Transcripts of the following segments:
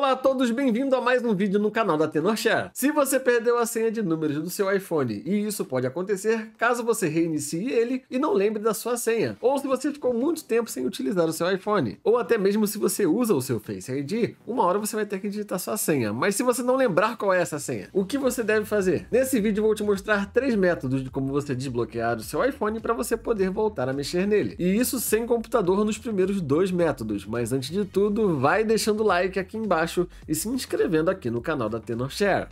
Olá a todos, bem-vindo a mais um vídeo no canal da Tenorshare. Se você perdeu a senha de números do seu iPhone, e isso pode acontecer caso você reinicie ele e não lembre da sua senha, ou se você ficou muito tempo sem utilizar o seu iPhone, ou até mesmo se você usa o seu Face ID, uma hora você vai ter que digitar sua senha, mas se você não lembrar qual é essa senha, o que você deve fazer? Nesse vídeo vou te mostrar três métodos de como você desbloquear o seu iPhone para você poder voltar a mexer nele, e isso sem computador nos primeiros dois métodos, mas antes de tudo, vai deixando o like aqui embaixo e se inscrevendo aqui no canal da Tenorshare.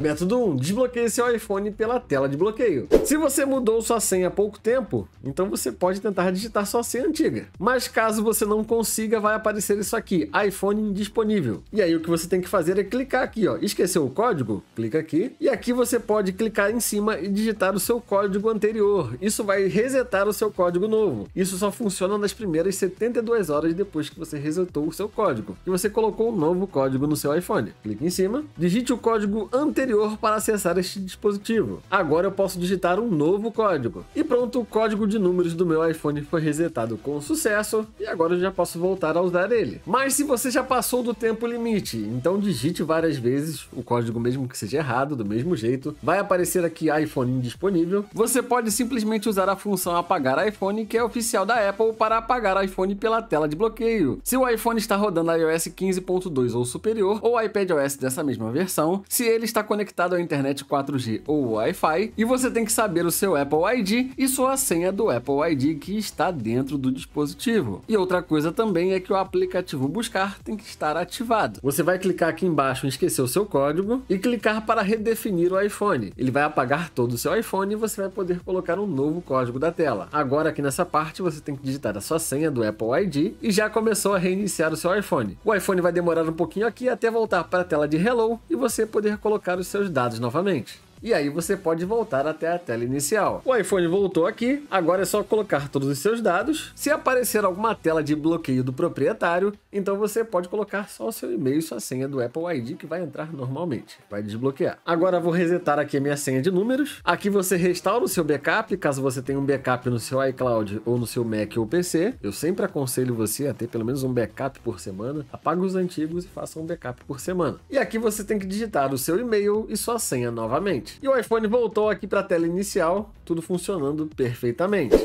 Método 1. Desbloqueie seu iPhone pela tela de bloqueio. Se você mudou sua senha há pouco tempo, então você pode tentar digitar sua senha antiga. Mas caso você não consiga, vai aparecer isso aqui, iPhone indisponível. E aí o que você tem que fazer é clicar aqui, ó. Esqueceu o código? Clica aqui. E aqui você pode clicar em cima e digitar o seu código anterior. Isso vai resetar o seu código novo. Isso só funciona nas primeiras 72 horas depois que você resetou o seu código. E você colocou um novo código no seu iPhone. Clique em cima, digite o código anterior anterior para acessar este dispositivo. Agora eu posso digitar um novo código. E pronto, o código de números do meu iPhone foi resetado com sucesso e agora eu já posso voltar a usar ele. Mas se você já passou do tempo limite, então digite várias vezes o código mesmo que seja errado, do mesmo jeito, vai aparecer aqui iPhone indisponível. Você pode simplesmente usar a função apagar iPhone, que é oficial da Apple, para apagar iPhone pela tela de bloqueio. Se o iPhone está rodando iOS 15.2 ou superior, ou iPadOS dessa mesma versão, se ele está conectado conectado à internet 4G ou Wi-Fi, e você tem que saber o seu Apple ID e sua senha do Apple ID que está dentro do dispositivo. E outra coisa também é que o aplicativo Buscar tem que estar ativado. Você vai clicar aqui embaixo em esquecer o seu código e clicar para redefinir o iPhone. Ele vai apagar todo o seu iPhone e você vai poder colocar um novo código da tela. Agora aqui nessa parte você tem que digitar a sua senha do Apple ID e já começou a reiniciar o seu iPhone. O iPhone vai demorar um pouquinho aqui até voltar para a tela de Hello e você poder colocar os seus dados novamente e aí você pode voltar até a tela inicial. O iPhone voltou aqui, agora é só colocar todos os seus dados. Se aparecer alguma tela de bloqueio do proprietário, então você pode colocar só o seu e-mail e sua senha do Apple ID que vai entrar normalmente, vai desbloquear. Agora vou resetar aqui a minha senha de números. Aqui você restaura o seu backup, caso você tenha um backup no seu iCloud ou no seu Mac ou PC. Eu sempre aconselho você a ter pelo menos um backup por semana. Apaga os antigos e faça um backup por semana. E aqui você tem que digitar o seu e-mail e sua senha novamente. E o iPhone voltou aqui para a tela inicial, tudo funcionando perfeitamente.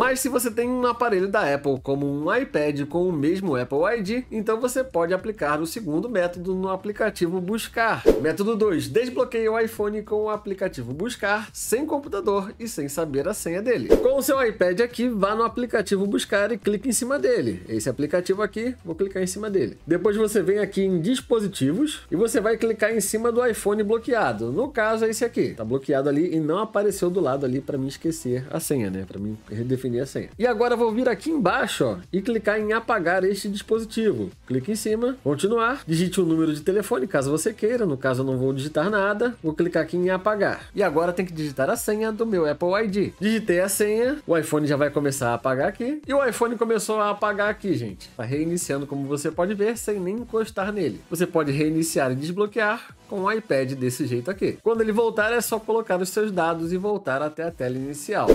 Mas se você tem um aparelho da Apple, como um iPad com o mesmo Apple ID, então você pode aplicar o segundo método no aplicativo Buscar. Método 2. Desbloqueie o iPhone com o aplicativo Buscar, sem computador e sem saber a senha dele. Com o seu iPad aqui, vá no aplicativo Buscar e clique em cima dele. Esse aplicativo aqui, vou clicar em cima dele. Depois você vem aqui em Dispositivos e você vai clicar em cima do iPhone bloqueado. No caso, é esse aqui. Tá bloqueado ali e não apareceu do lado ali para mim esquecer a senha, né? Para mim redefinir definir a senha. E agora vou vir aqui embaixo ó, e clicar em apagar este dispositivo. Clique em cima, continuar, digite o um número de telefone caso você queira, no caso eu não vou digitar nada, vou clicar aqui em apagar. E agora tem que digitar a senha do meu Apple ID. Digitei a senha, o iPhone já vai começar a apagar aqui e o iPhone começou a apagar aqui, gente. Tá reiniciando como você pode ver sem nem encostar nele. Você pode reiniciar e desbloquear com o iPad desse jeito aqui. Quando ele voltar é só colocar os seus dados e voltar até a tela inicial.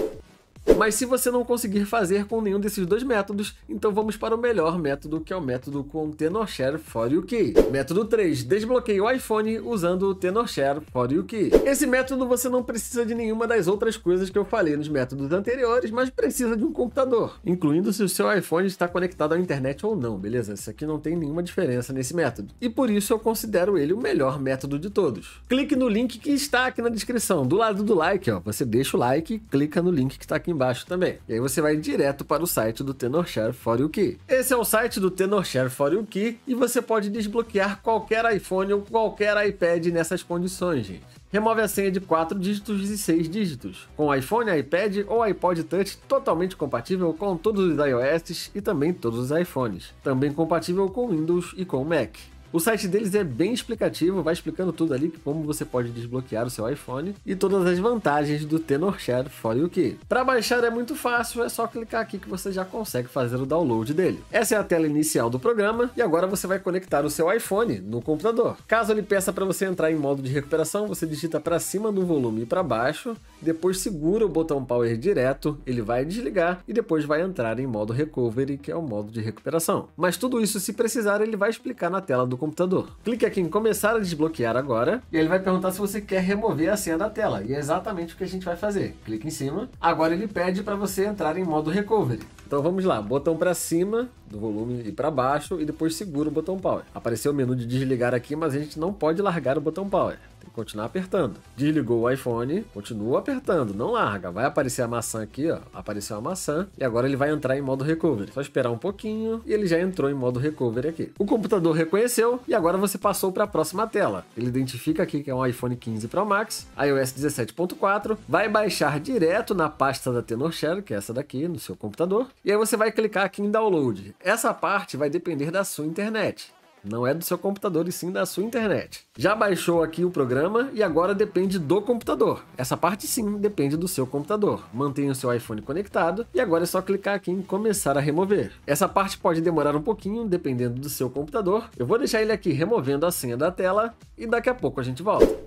Mas se você não conseguir fazer com nenhum desses dois métodos, então vamos para o melhor método, que é o método com TenorShare for UK. Método 3. Desbloqueie o iPhone usando o TenorShare for UK. Esse método você não precisa de nenhuma das outras coisas que eu falei nos métodos anteriores, mas precisa de um computador, incluindo se o seu iPhone está conectado à internet ou não, beleza? Isso aqui não tem nenhuma diferença nesse método. E por isso eu considero ele o melhor método de todos. Clique no link que está aqui na descrição. Do lado do like, ó, você deixa o like e clica no link que está aqui embaixo embaixo também. E aí você vai direto para o site do Tenorshare For You Key. Esse é o site do Tenorshare For You Key e você pode desbloquear qualquer iPhone ou qualquer iPad nessas condições, gente. Remove a senha de 4 dígitos e 6 dígitos, com iPhone, iPad ou iPod Touch totalmente compatível com todos os iOS e também todos os iPhones, também compatível com Windows e com Mac. O site deles é bem explicativo, vai explicando tudo ali, como você pode desbloquear o seu iPhone e todas as vantagens do Tenorshare Fone que. Para baixar é muito fácil, é só clicar aqui que você já consegue fazer o download dele. Essa é a tela inicial do programa e agora você vai conectar o seu iPhone no computador. Caso ele peça para você entrar em modo de recuperação, você digita para cima no volume e para baixo, depois segura o botão power direto, ele vai desligar e depois vai entrar em modo recovery, que é o modo de recuperação. Mas tudo isso se precisar, ele vai explicar na tela do computador computador. Clique aqui em começar a desbloquear agora e ele vai perguntar se você quer remover a senha da tela e é exatamente o que a gente vai fazer. Clique em cima. Agora ele pede para você entrar em modo recovery. Então vamos lá, botão para cima do volume e para baixo e depois segura o botão power. Apareceu o menu de desligar aqui, mas a gente não pode largar o botão power continuar apertando. Desligou o iPhone, continua apertando, não larga. Vai aparecer a maçã aqui, ó. Apareceu a maçã e agora ele vai entrar em modo recovery. Só esperar um pouquinho e ele já entrou em modo recovery aqui. O computador reconheceu e agora você passou para a próxima tela. Ele identifica aqui que é um iPhone 15 Pro Max, iOS 17.4, vai baixar direto na pasta da TenorShare, que é essa daqui no seu computador, e aí você vai clicar aqui em download. Essa parte vai depender da sua internet não é do seu computador e sim da sua internet. Já baixou aqui o programa e agora depende do computador. Essa parte sim depende do seu computador. Mantenha o seu iPhone conectado e agora é só clicar aqui em começar a remover. Essa parte pode demorar um pouquinho dependendo do seu computador. Eu vou deixar ele aqui removendo a senha da tela e daqui a pouco a gente volta.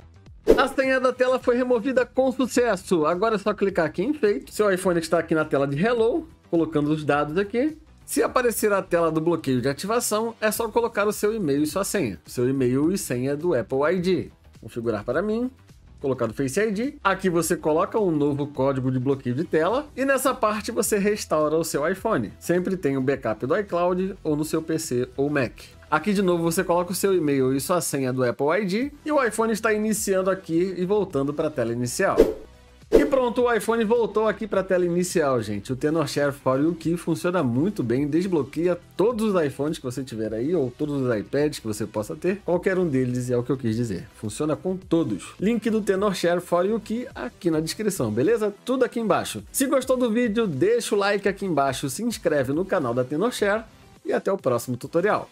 A senha da tela foi removida com sucesso. Agora é só clicar aqui em feito. Seu iPhone está aqui na tela de Hello, colocando os dados aqui. Se aparecer a tela do bloqueio de ativação, é só colocar o seu e-mail e sua senha. seu e-mail e senha do Apple ID. Configurar para mim, colocar o Face ID. Aqui você coloca um novo código de bloqueio de tela e nessa parte você restaura o seu iPhone. Sempre tem o um backup do iCloud ou no seu PC ou Mac. Aqui de novo você coloca o seu e-mail e sua senha do Apple ID e o iPhone está iniciando aqui e voltando para a tela inicial. Pronto, o iPhone voltou aqui para a tela inicial, gente. O Tenorshare 4 for You Key funciona muito bem, desbloqueia todos os iPhones que você tiver aí ou todos os iPads que você possa ter, qualquer um deles é o que eu quis dizer. Funciona com todos. Link do Tenorshare 4 for You Key aqui na descrição, beleza? Tudo aqui embaixo. Se gostou do vídeo, deixa o like aqui embaixo, se inscreve no canal da Tenorshare e até o próximo tutorial.